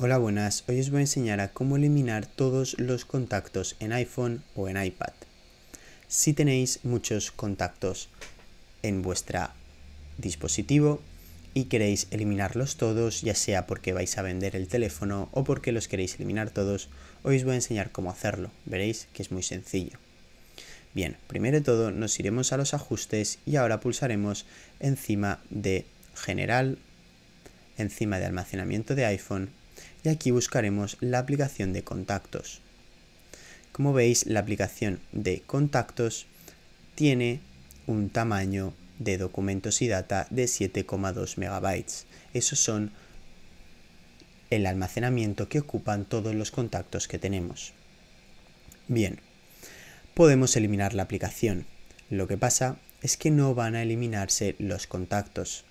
Hola buenas, hoy os voy a enseñar a cómo eliminar todos los contactos en iPhone o en iPad. Si tenéis muchos contactos en vuestro dispositivo y queréis eliminarlos todos, ya sea porque vais a vender el teléfono o porque los queréis eliminar todos, hoy os voy a enseñar cómo hacerlo. Veréis que es muy sencillo. Bien, primero de todo nos iremos a los ajustes y ahora pulsaremos encima de general, encima de almacenamiento de iPhone y aquí buscaremos la aplicación de contactos. Como veis, la aplicación de contactos tiene un tamaño de documentos y data de 7,2 MB. Esos son el almacenamiento que ocupan todos los contactos que tenemos. Bien, podemos eliminar la aplicación. Lo que pasa es que no van a eliminarse los contactos.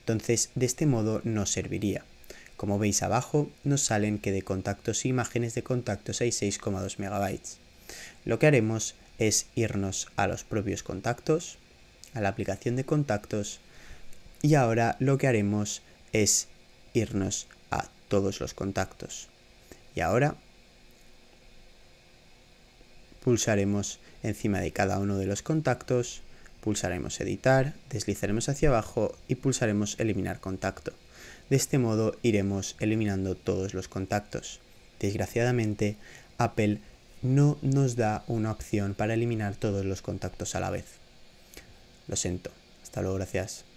Entonces, de este modo no serviría. Como veis abajo, nos salen que de contactos e imágenes de contactos hay 6,2 MB. Lo que haremos es irnos a los propios contactos, a la aplicación de contactos, y ahora lo que haremos es irnos a todos los contactos. Y ahora pulsaremos encima de cada uno de los contactos, pulsaremos editar, deslizaremos hacia abajo y pulsaremos eliminar contacto. De este modo iremos eliminando todos los contactos. Desgraciadamente, Apple no nos da una opción para eliminar todos los contactos a la vez. Lo siento. Hasta luego, gracias.